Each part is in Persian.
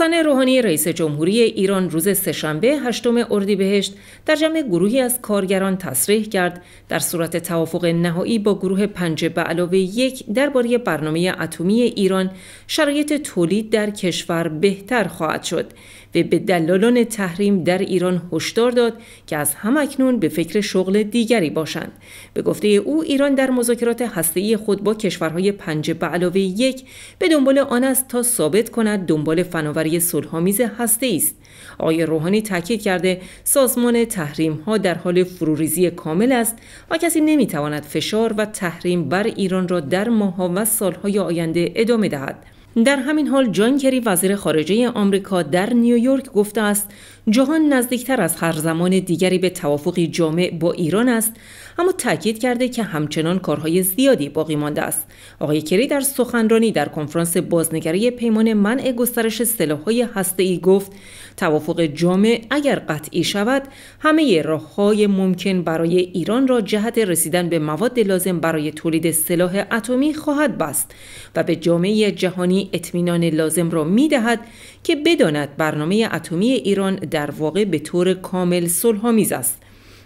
حسن روحانی رئیس جمهوری ایران روز سهشنبه هشتم اردیبهشت در جمع گروهی از کارگران تصریح کرد در صورت توافق نهایی با گروه پنج به علاوه یک درباره برنامه اتمی ایران شرایط تولید در کشور بهتر خواهد شد و به دلالان تحریم در ایران هشدار داد که از اکنون به فکر شغل دیگری باشند به گفته او ایران در مذاکرات هسته‌ای خود با کشورهای پنج به علاوه یک به دنبال آن است تا ثابت کند دنبال فناوری صلح‌آمیز هسته‌ای است آقای روحانی تاکید کرده سازمان تحریم ها در حال فروریزی کامل است و کسی نمیتواند فشار و تحریم بر ایران را در ماهها و سالهای آینده ادامه دهد در همین حال جان کری وزیر خارجه آمریکا در نیویورک گفته است جهان نزدیکتر از هر زمان دیگری به توافقی جامع با ایران است اما تاکید کرده که همچنان کارهای زیادی باقی مانده است آقای کری در سخنرانی در کنفرانس بازنگری پیمان منع گسترش سلاحهای ای گفت توافق جامع اگر قطعی شود همه راههای ممکن برای ایران را جهت رسیدن به مواد لازم برای تولید سلاح اتمی خواهد بست و به جامعه جهانی اطمینان لازم را میدهد که بداند برنامه اتمی ایران در واقع به طور کامل صلحآمیز است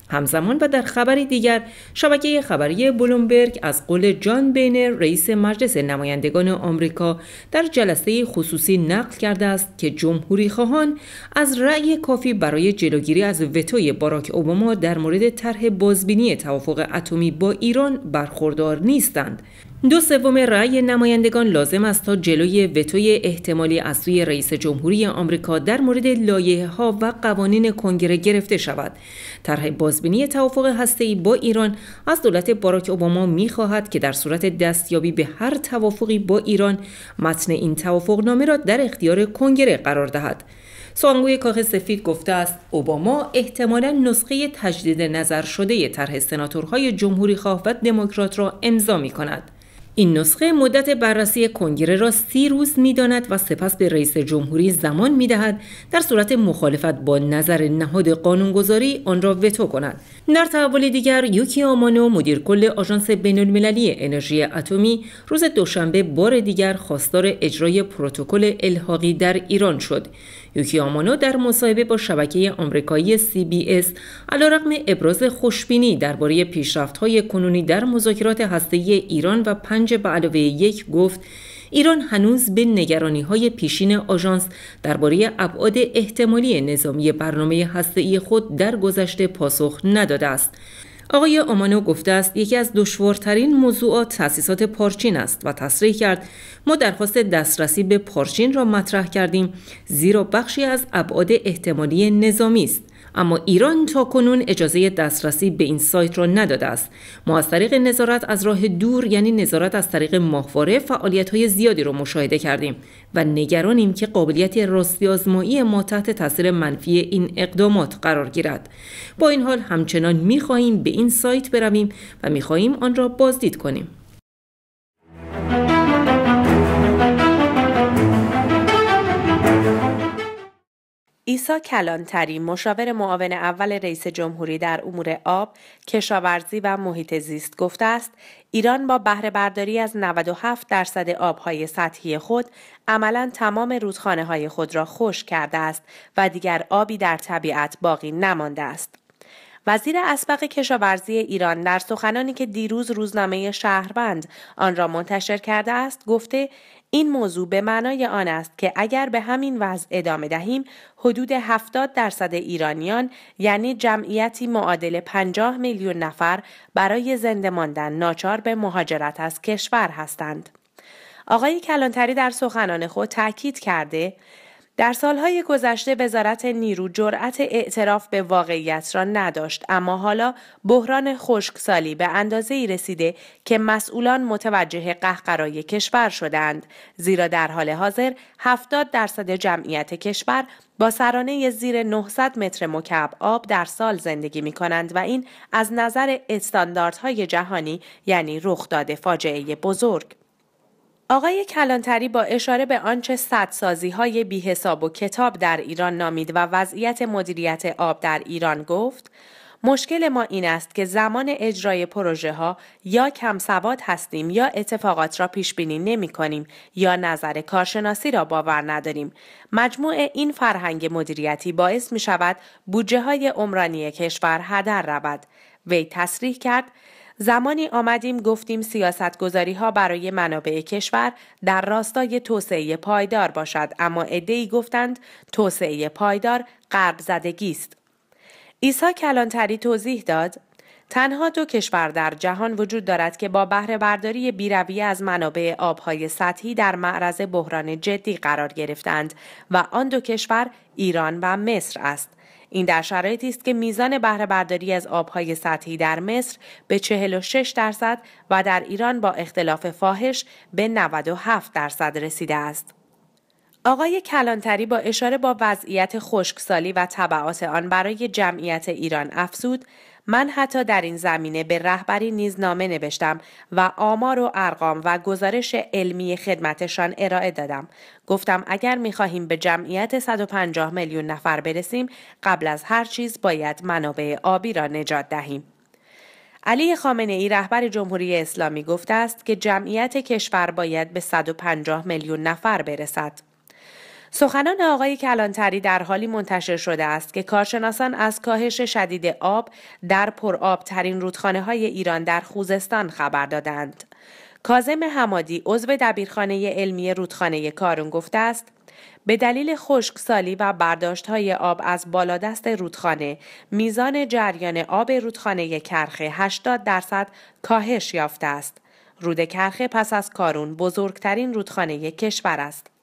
همزمان و در خبری دیگر شبکه خبری بلومبرگ از قول جان بینر رئیس مجلس نمایندگان آمریکا در جلسه خصوصی نقل کرده است که جمهوری خواهان از رأی کافی برای جلوگیری از وتوی باراک اوباما در مورد طرح بازبینی توافق اتمی با ایران برخوردار نیستند دو سوم رأی نمایندگان لازم است تا جلوی وتوی احتمالی از سوی رئیس جمهوری آمریکا در مورد لایه ها و قوانین کنگره گرفته شود. طرح بازبینی توافق ای با ایران از دولت باراک اوباما می‌خواهد که در صورت دستیابی به هر توافقی با ایران متن این نامه را در اختیار کنگره قرار دهد. سخنگوی کاخ سفید گفته است اوباما احتمالا نسخه تجدید نظر شده طرح سناتورهای جمهوری خواه و دموکرات را امضا می کند. این نسخه مدت بررسی کنگره را سی روز میداند و سپس به رئیس جمهوری زمان دهد در صورت مخالفت با نظر نهاد قانونگذاری آن را وتو کند در تحول دیگر یوکی آمانو مدیر کل آژانس المللی انرژی اتمی روز دوشنبه بار دیگر خواستار اجرای پروتکل الحاقی در ایران شد یوکی آمانو در مصاحبه با شبکه آمریکایی CBS علیرغم ابراز خوشبینی درباره پیشرفت‌های کنونی در مذاکرات هسته‌ای ایران و پنج به علاوه یک گفت ایران هنوز به نگرانی های پیشین آژانس درباره ابعاد احتمالی نظامی برنامه هسته‌ای خود در گذشته پاسخ نداده است. آقای آمانو گفته است یکی از دشوارترین موضوعات تاسیسات پارچین است و تصریح کرد ما درخواست دسترسی به پارچین را مطرح کردیم زیرا بخشی از ابعاد احتمالی نظامی است اما ایران تا کنون اجازه دسترسی به این سایت را نداده است ما از طریق نظارت از راه دور یعنی نظارت از طریق ماهواره فعالیت های زیادی را مشاهده کردیم و نگرانیم که قابلیت راستی آزمایی ما تحت تاثیر منفی این اقدامات قرار گیرد با این حال همچنان میخواهیم به این سایت برویم و میخواهیم آن را بازدید کنیم ایسا کلانتری مشاور معاون اول رئیس جمهوری در امور آب، کشاورزی و محیط زیست گفته است ایران با بهره برداری از 97 درصد آبهای سطحی خود عملا تمام رودخانه های خود را خشک کرده است و دیگر آبی در طبیعت باقی نمانده است. وزیر اسبق کشاورزی ایران در سخنانی که دیروز روزنامه شهروند آن را منتشر کرده است گفته این موضوع به معنای آن است که اگر به همین وضع ادامه دهیم حدود 70 درصد ایرانیان یعنی جمعیتی معادل 50 میلیون نفر برای زنده ماندن ناچار به مهاجرت از کشور هستند. آقای کلانتری در سخنان خود تاکید کرده در سالهای گذشته وزارت نیرو جرأت اعتراف به واقعیت را نداشت اما حالا بحران خشکسالی به اندازه ای رسیده که مسئولان متوجه قهقرای کشور شدند زیرا در حال حاضر 70 درصد جمعیت کشور با سرانه زیر 900 متر مکعب آب در سال زندگی می کنند و این از نظر استانداردهای جهانی یعنی رخداد فاجعه بزرگ آقای کلانتری با اشاره به آنچه سازی های بی و کتاب در ایران نامید و وضعیت مدیریت آب در ایران گفت مشکل ما این است که زمان اجرای پروژه ها یا کم سواد هستیم یا اتفاقات را پیش بینی نمی کنیم یا نظر کارشناسی را باور نداریم. مجموع این فرهنگ مدیریتی باعث می شود بودجه های عمرانی کشور هدر رود. وی تصریح کرد زمانی آمدیم گفتیم سیاستگذاری ها برای منابع کشور در راستای توسعه پایدار باشد اما عدهای گفتند توسعه پایدار قرب زدگی است. ایسا کلانتری توضیح داد تنها دو کشور در جهان وجود دارد که با بهره برداری بیرویه از منابع آبهای سطحی در معرض بحران جدی قرار گرفتند و آن دو کشور ایران و مصر است. این در شرایطی است که میزان بهره برداری از آبهای سطحی در مصر به 46 درصد و در ایران با اختلاف فاحش به 97 درصد رسیده است. آقای کلانتری با اشاره با وضعیت خشکسالی و طبعات آن برای جمعیت ایران افزود من حتی در این زمینه به رهبری نیز نامه نوشتم و آمار و ارقام و گزارش علمی خدمتشان ارائه دادم. گفتم اگر میخواهیم به جمعیت 150 میلیون نفر برسیم قبل از هر چیز باید منابع آبی را نجات دهیم. علی خامنه ای رهبر جمهوری اسلامی گفته است که جمعیت کشور باید به 150 میلیون نفر برسد. سخنان آقای کلانتری در حالی منتشر شده است که کارشناسان از کاهش شدید آب در پرآبترین رودخانه های ایران در خوزستان خبر دادند. کازم حمادی عضو دبیرخانه علمی رودخانه کارون گفته است به دلیل خشکسالی و برداشت های آب از بالادست رودخانه میزان جریان آب رودخانه کرخه 80 درصد کاهش یافته است. رود کرخه پس از کارون بزرگترین رودخانه کشور است.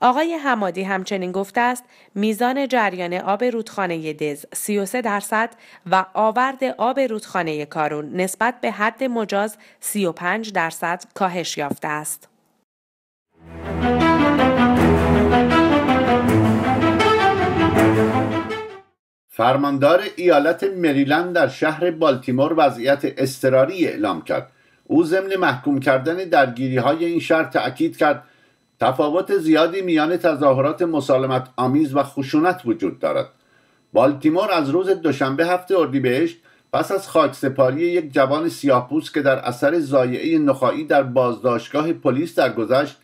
آقای حمادی همچنین گفته است میزان جریان آب رودخانه دز 33 درصد و آورد آب رودخانه کارون نسبت به حد مجاز 35 درصد کاهش یافته است. فرماندار ایالت مریلند در شهر بالتیمور وضعیت اضطراری اعلام کرد او ضمن محکوم کردن درگیری های این شهر تأکید کرد تفاوت زیادی میان تظاهرات مسالمت آمیز و خشونت وجود دارد بالتیمور از روز دوشنبه هفته اردیبهشت پس از خاکسپاری یک جوان سیاهپوست که در اثر ضایعه نخایی در بازداشتگاه پلیس درگذشت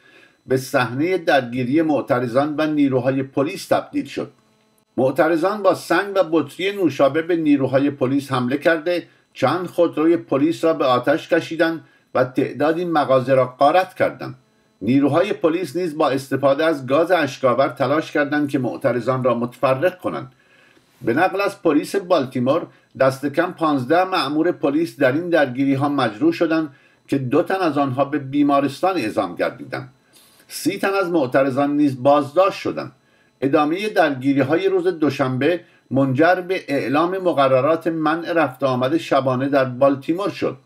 به صحنه درگیری معترضان و نیروهای پلیس تبدیل شد معترضان با سنگ و بطری نوشابه به نیروهای پلیس حمله کرده چند خودروی پلیس را به آتش کشیدند و تعدادی مغازه را قارت کردند نیروهای پلیس نیز با استفاده از گاز اشکاور تلاش کردند که معترضان را متفرق کنند به نقل از پلیس بالتیمور دست کم 15 مأمور پلیس در این درگیری ها مجروح شدند که دو تن از آنها به بیمارستان اعزام گردیدند سی تن از معترضان نیز بازداشت شدند ادامه درگیری های روز دوشنبه منجر به اعلام مقررات منع رفت آمد شبانه در بالتیمور شد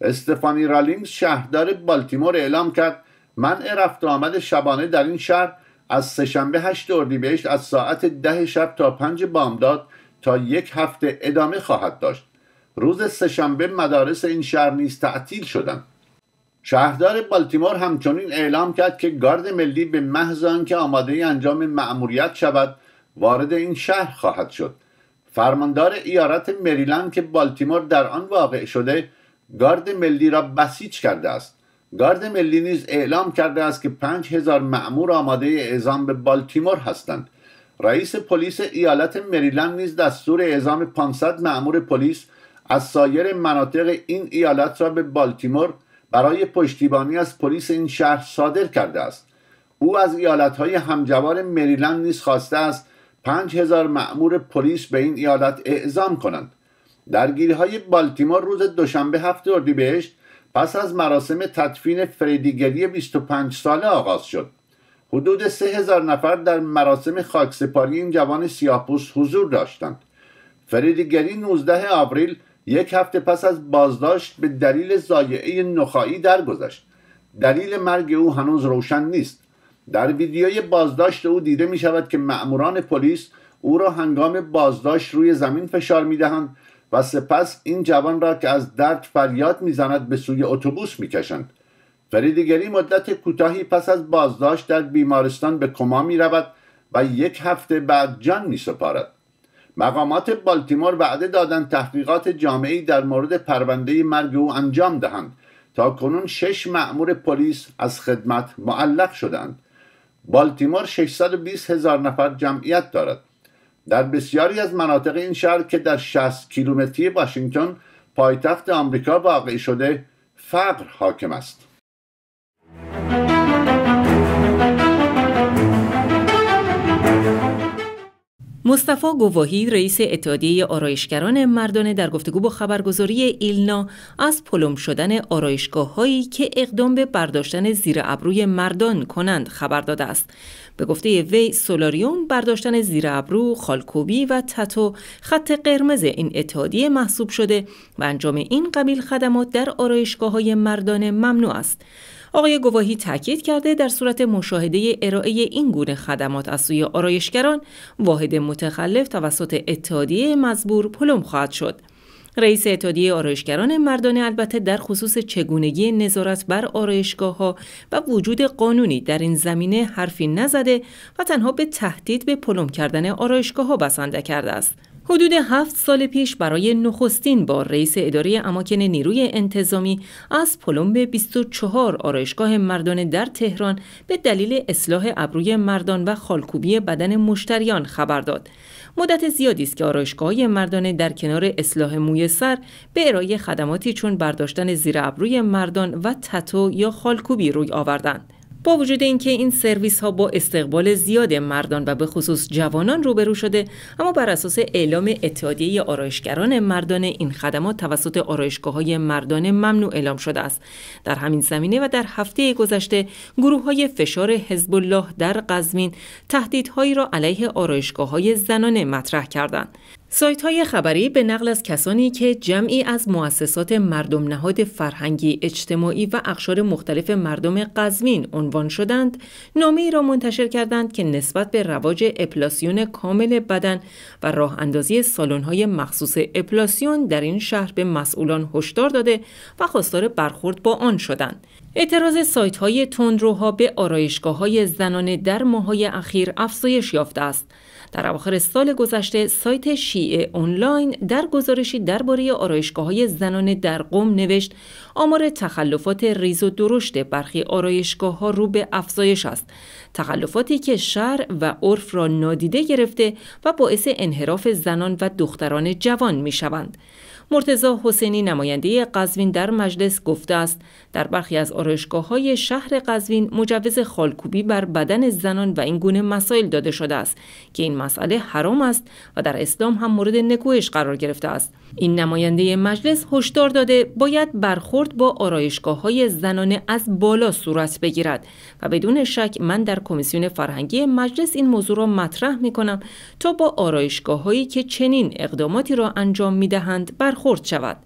استفانی رالینگز شهردار بالتیمور اعلام کرد من رفت آمد شبانه در این شهر از سهشنبه 8 اردیبهشت از ساعت ده شب تا پنج بامداد تا یک هفته ادامه خواهد داشت روز سهشنبه مدارس این شهر نیز تعطیل شدند شهردار بالتیمور همچنین اعلام کرد که گارد ملی به محض آنکه آماده انجام مأموریت شود وارد این شهر خواهد شد فرماندار ایارت مریلند که بالتیمور در آن واقع شده گارد ملی را بسیج کرده است گارد ملی نیز اعلام کرده است که 5000 مأمور آماده اعزام به بالتیمور هستند رئیس پلیس ایالت مریلند نیز دستور اعزام 500 مأمور پلیس از سایر مناطق این ایالت را به بالتیمور برای پشتیبانی از پلیس این شهر صادر کرده است او از ایالتهای همجوار مریلند نیز خواسته است 5000 مأمور پلیس به این ایالت اعزام کنند درگیری های بالتیمور روز دوشنبه هفته اردیبهشت پس از مراسم تدفین فریدیگری 25 ساله آغاز شد حدود 3000 نفر در مراسم خاکسپاری این جوان سیاپوس حضور داشتند فریدیگری 19 آوریل یک هفته پس از بازداشت به دلیل زایعه نخایی درگذشت دلیل مرگ او هنوز روشن نیست در ویدیوی بازداشت او دیده می شود که مأموران پلیس او را هنگام بازداشت روی زمین فشار می دهند و سپس این جوان را که از درد فریاد میزند به سوی اتوبوس میکشند فریدگری مدت کوتاهی پس از بازداشت در بیمارستان به کما می رود و یک هفته بعد جان می سپارد. مقامات بالتیمور وعده دادند تحقیقات جامعی در مورد پرونده مرگ او انجام دهند تا کنون شش مأمور پلیس از خدمت معلق شدند بالتیمور 620 هزار نفر جمعیت دارد در بسیاری از مناطق این شهر که در 60 کیلومتری واشنگتن پایتخت آمریکا واقع شده فقر حاکم است مصطفا گواهی رئیس اتحادیه آرایشگران مردانه در گفتگو با خبرگزاری ایلنا از پلم شدن آرایشگاه هایی که اقدام به برداشتن زیر ابروی مردان کنند خبر داده است به گفته وی سولاریوم برداشتن زیر ابرو خالکوبی و تتو خط قرمز این اتحادیه محسوب شده و انجام این قبیل خدمات در آرایشگاه های مردانه ممنوع است آقای گواهی تاکید کرده در صورت مشاهده ارائه این گونه خدمات از سوی آرایشگران واحد متخلف توسط اتحادیه مزبور پلم خواهد شد رئیس اتحادیه آرایشگران مردانه البته در خصوص چگونگی نظارت بر آرایشگاه ها و وجود قانونی در این زمینه حرفی نزده و تنها به تهدید به پلم کردن آرایشگاه ها بسنده کرده است حدود هفت سال پیش برای نخستین بار رئیس اداره اماکن نیروی انتظامی از پلمب 24 آرایشگاه مردانه در تهران به دلیل اصلاح ابروی مردان و خالکوبی بدن مشتریان خبر داد. مدت زیادی است که آرایشگاه مردانه در کنار اصلاح موی سر به ارائه خدماتی چون برداشتن زیر ابروی مردان و تتو یا خالکوبی روی آوردند. با وجود اینکه این سرویس ها با استقبال زیاد مردان و به خصوص جوانان روبرو شده اما بر اساس اعلام اتحادیه آرایشگران مردان این خدمات توسط آرایشگاه های مردان ممنوع اعلام شده است در همین زمینه و در هفته گذشته گروه های فشار حزب الله در قزوین تهدیدهایی را علیه آرایشگاه های زنانه مطرح کردند سایت های خبری به نقل از کسانی که جمعی از مؤسسات مردم نهاد فرهنگی اجتماعی و اقشار مختلف مردم قزوین عنوان شدند، نامه را منتشر کردند که نسبت به رواج اپلاسیون کامل بدن و راه اندازی سالن های مخصوص اپلاسیون در این شهر به مسئولان هشدار داده و خواستار برخورد با آن شدند. اعتراض سایت های تندروها به آرایشگاه های زنانه در ماهای اخیر افزایش یافته است. در اواخر سال گذشته سایت شیعه آنلاین در گزارشی درباره آرایشگاه های زنان در قوم نوشت آمار تخلفات ریز و درشت برخی آرایشگاه ها رو به افزایش است تخلفاتی که شر و عرف را نادیده گرفته و باعث انحراف زنان و دختران جوان می شوند. مرتزا حسینی نماینده قزوین در مجلس گفته است در برخی از آرایشگاه های شهر قزوین مجوز خالکوبی بر بدن زنان و این گونه مسائل داده شده است که این مسئله حرام است و در اسلام هم مورد نکوهش قرار گرفته است این نماینده مجلس هشدار داده باید برخورد با آرایشگاه های زنانه از بالا صورت بگیرد و بدون شک من در کمیسیون فرهنگی مجلس این موضوع را مطرح می کنم تا با آرایشگاه هایی که چنین اقداماتی را انجام می دهند برخورد شود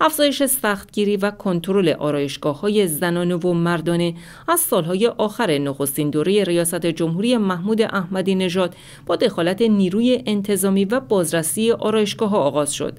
افزایش سختگیری و کنترل آرایشگاه های زنانه و مردانه از سالهای آخر نخستین دوره ریاست جمهوری محمود احمدی نژاد با دخالت نیروی انتظامی و بازرسی آرایشگاه ها آغاز شد.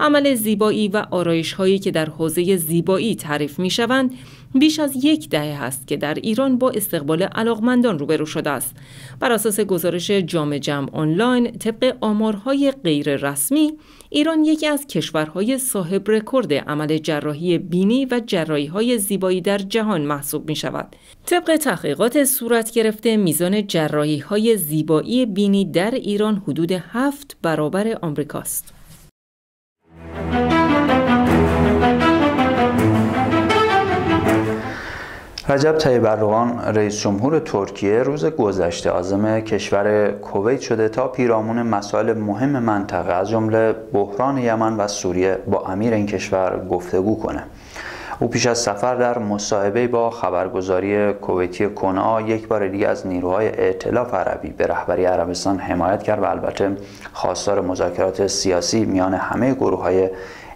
عمل زیبایی و آرایش هایی که در حوزه زیبایی تعریف می شوند بیش از یک دهه است که در ایران با استقبال علاقمندان روبرو شده است بر اساس گزارش جام جمع آنلاین طبق آمارهای غیر رسمی ایران یکی از کشورهای صاحب رکورد عمل جراحی بینی و جراحی های زیبایی در جهان محسوب می شود طبق تحقیقات صورت گرفته میزان جراحی های زیبایی بینی در ایران حدود هفت برابر آمریکاست رجب طیب اردوغان رئیس جمهور ترکیه روز گذشته عازم کشور کویت شده تا پیرامون مسائل مهم منطقه از جمله بحران یمن و سوریه با امیر این کشور گفتگو کنه او پیش از سفر در مصاحبه با خبرگزاری کویتی کنا یک بار دیگه از نیروهای ائتلاف عربی به رهبری عربستان حمایت کرد و البته خواستار مذاکرات سیاسی میان همه گروه های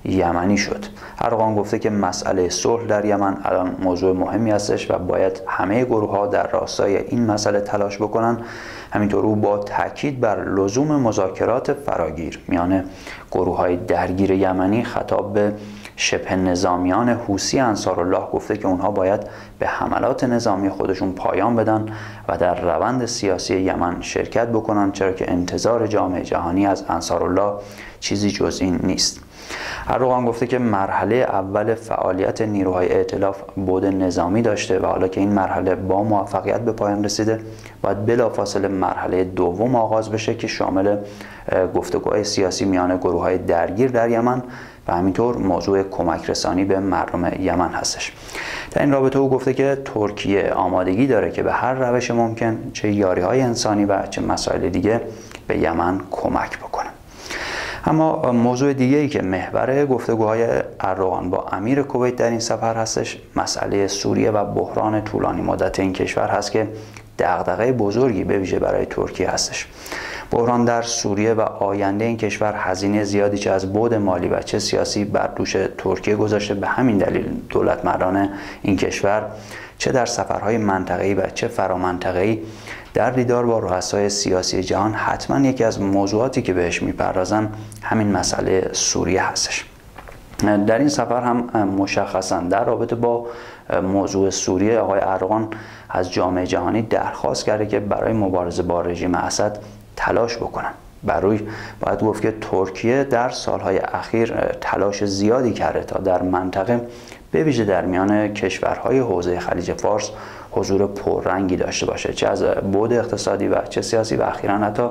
یمنی شد ارقان گفته که مسئله صلح در یمن الان موضوع مهمی هستش و باید همه گروه ها در راستای این مسئله تلاش بکنن همینطور او با تاکید بر لزوم مذاکرات فراگیر میان گروه های درگیر یمنی خطاب به شبه نظامیان حوسی انصار الله گفته که اونها باید به حملات نظامی خودشون پایان بدن و در روند سیاسی یمن شرکت بکنن چرا که انتظار جامعه جهانی از انصار الله چیزی جز این نیست اردوغان گفته که مرحله اول فعالیت نیروهای ائتلاف بود نظامی داشته و حالا که این مرحله با موفقیت به پایان رسیده باید بلافاصله مرحله دوم آغاز بشه که شامل گفتگوهای سیاسی میان گروه های درگیر در یمن و همینطور موضوع کمک رسانی به مردم یمن هستش در این رابطه او گفته که ترکیه آمادگی داره که به هر روش ممکن چه یاری های انسانی و چه مسائل دیگه به یمن کمک بکنه اما موضوع دیگه ای که محور گفتگوهای اردوغان با امیر کویت در این سفر هستش مسئله سوریه و بحران طولانی مدت این کشور هست که دغدغه بزرگی به ویژه برای ترکیه هستش بحران در سوریه و آینده این کشور هزینه زیادی چه از بود مالی و چه سیاسی بر دوش ترکیه گذاشته به همین دلیل دولت مردان این کشور چه در سفرهای منطقه‌ای و چه فرامنطقه‌ای در دیدار با رؤسای سیاسی جهان حتما یکی از موضوعاتی که بهش میپردازن همین مسئله سوریه هستش در این سفر هم مشخصا در رابطه با موضوع سوریه آقای ارغان از جامعه جهانی درخواست کرده که برای مبارزه با رژیم اسد تلاش بکنن بر باید گفت که ترکیه در سالهای اخیر تلاش زیادی کرده تا در منطقه به ویژه در میان کشورهای حوزه خلیج فارس حضور پررنگی داشته باشه چه از بود اقتصادی و چه سیاسی و اخیرا حتی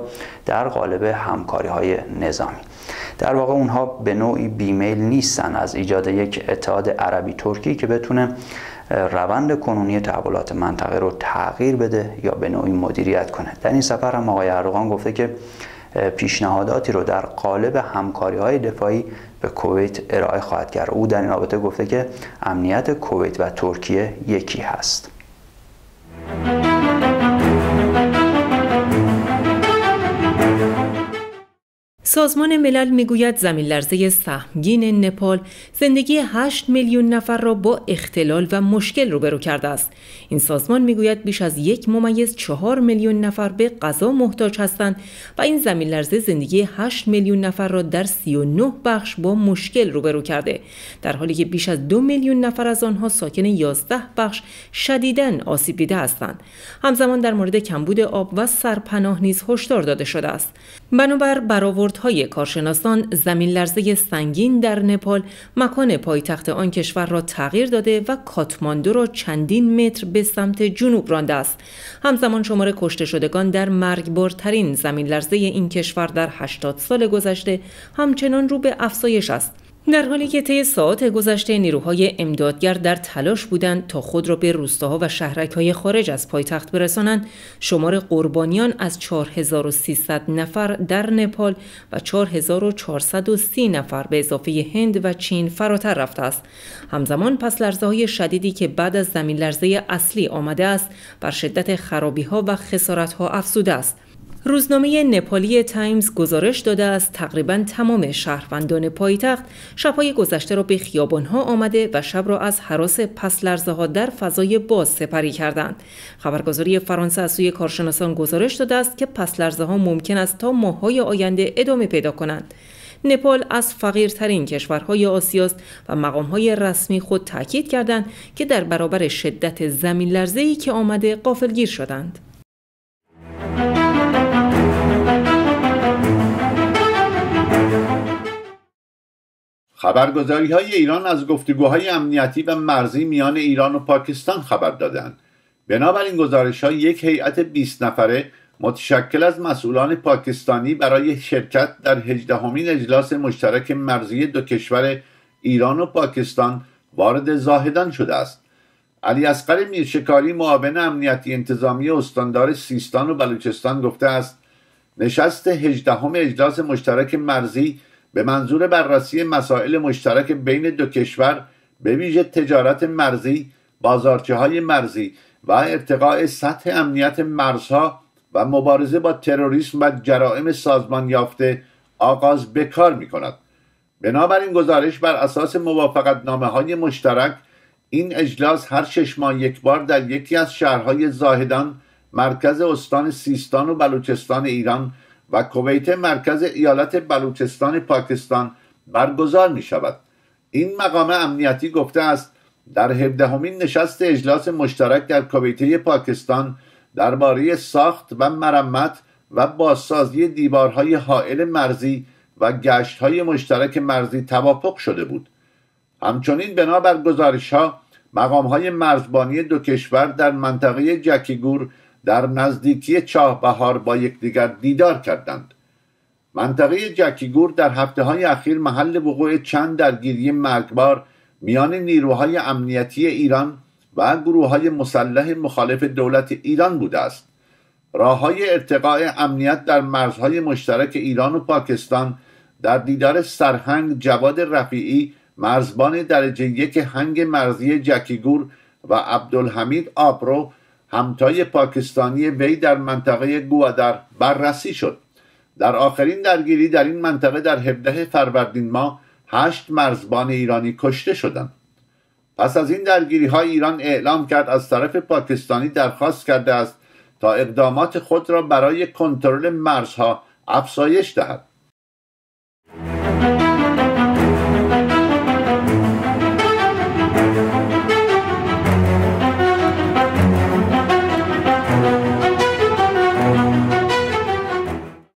در قالب همکاری های نظامی در واقع اونها به نوعی بیمیل نیستن از ایجاد یک اتحاد عربی ترکی که بتونه روند کنونی تحولات منطقه رو تغییر بده یا به نوعی مدیریت کنه در این سفر هم آقای اردوغان گفته که پیشنهاداتی رو در قالب همکاری های دفاعی به کویت ارائه خواهد کرد او در این رابطه گفته که امنیت کویت و ترکیه یکی هست سازمان ملل میگوید زمین لرزه سهمگین نپال زندگی 8 میلیون نفر را با اختلال و مشکل روبرو کرده است. این سازمان میگوید بیش از یک ممیز چهار میلیون نفر به غذا محتاج هستند و این زمین لرزه زندگی 8 میلیون نفر را در 39 بخش با مشکل روبرو کرده در حالی که بیش از دو میلیون نفر از آنها ساکن 11 بخش شدیداً آسیب دیده هستند. همزمان در مورد کمبود آب و سرپناه نیز هشدار داده شده است. بنابر برآوردهای کارشناسان زمین لرزه سنگین در نپال مکان پایتخت آن کشور را تغییر داده و کاتماندو را چندین متر به سمت جنوب رانده است همزمان شمار کشته شدگان در مرگبارترین زمین لرزه این کشور در 80 سال گذشته همچنان رو به افزایش است در حالی که طی ساعات گذشته نیروهای امدادگر در تلاش بودند تا خود را به روستاها و شهرکهای خارج از پایتخت برسانند شمار قربانیان از 4300 نفر در نپال و 4430 نفر به اضافه هند و چین فراتر رفته است همزمان پس لرزه های شدیدی که بعد از زمین لرزه اصلی آمده است بر شدت خرابی ها و خسارت ها افزوده است روزنامه نپالی تایمز گزارش داده است تقریبا تمام شهروندان پایتخت شبهای گذشته را به خیابانها آمده و شب را از حراس پس لرزه ها در فضای باز سپری کردند. خبرگزاری فرانسه از سوی کارشناسان گزارش داده است که پس لرزه ها ممکن است تا ماههای آینده ادامه پیدا کنند. نپال از فقیرترین کشورهای آسیاست و مقامهای رسمی خود تاکید کردند که در برابر شدت زمین ای که آمده قافلگیر شدند. خبرگزاری های ایران از گفتگوهای امنیتی و مرزی میان ایران و پاکستان خبر دادند. بنابراین گزارش ها یک هیئت 20 نفره متشکل از مسئولان پاکستانی برای شرکت در هجدهمین اجلاس مشترک مرزی دو کشور ایران و پاکستان وارد زاهدان شده است علی اصغر میرشکاری معاون امنیتی انتظامی استاندار سیستان و بلوچستان گفته است نشست هجدهم اجلاس مشترک مرزی به منظور بررسی مسائل مشترک بین دو کشور به ویژه تجارت مرزی بازارچه های مرزی و ارتقاء سطح امنیت مرزها و مبارزه با تروریسم و جرائم سازمان یافته آغاز به کار می کند بنابراین گزارش بر اساس موافقت نامه های مشترک این اجلاس هر شش ماه یک بار در یکی از شهرهای زاهدان مرکز استان سیستان و بلوچستان ایران و کویت مرکز ایالت بلوچستان پاکستان برگزار می شود این مقام امنیتی گفته است در همین نشست اجلاس مشترک در کویته پاکستان درباره ساخت و مرمت و بازسازی دیوارهای حائل مرزی و گشتهای مشترک مرزی توافق شده بود همچنین بنابر مقام مقامهای مرزبانی دو کشور در منطقه جکیگور در نزدیکی چاه بهار با یکدیگر دیدار کردند منطقه جکیگور در هفته های اخیر محل وقوع چند درگیری مرگبار میان نیروهای امنیتی ایران و گروه های مسلح مخالف دولت ایران بوده است راه های ارتقاء امنیت در مرزهای مشترک ایران و پاکستان در دیدار سرهنگ جواد رفیعی مرزبان درجه یک هنگ مرزی جکیگور و عبدالحمید آبرو همتای پاکستانی وی در منطقه گوادر بررسی شد در آخرین درگیری در این منطقه در 17 فروردین ماه هشت مرزبان ایرانی کشته شدند پس از این درگیری ها ایران اعلام کرد از طرف پاکستانی درخواست کرده است تا اقدامات خود را برای کنترل مرزها افزایش دهد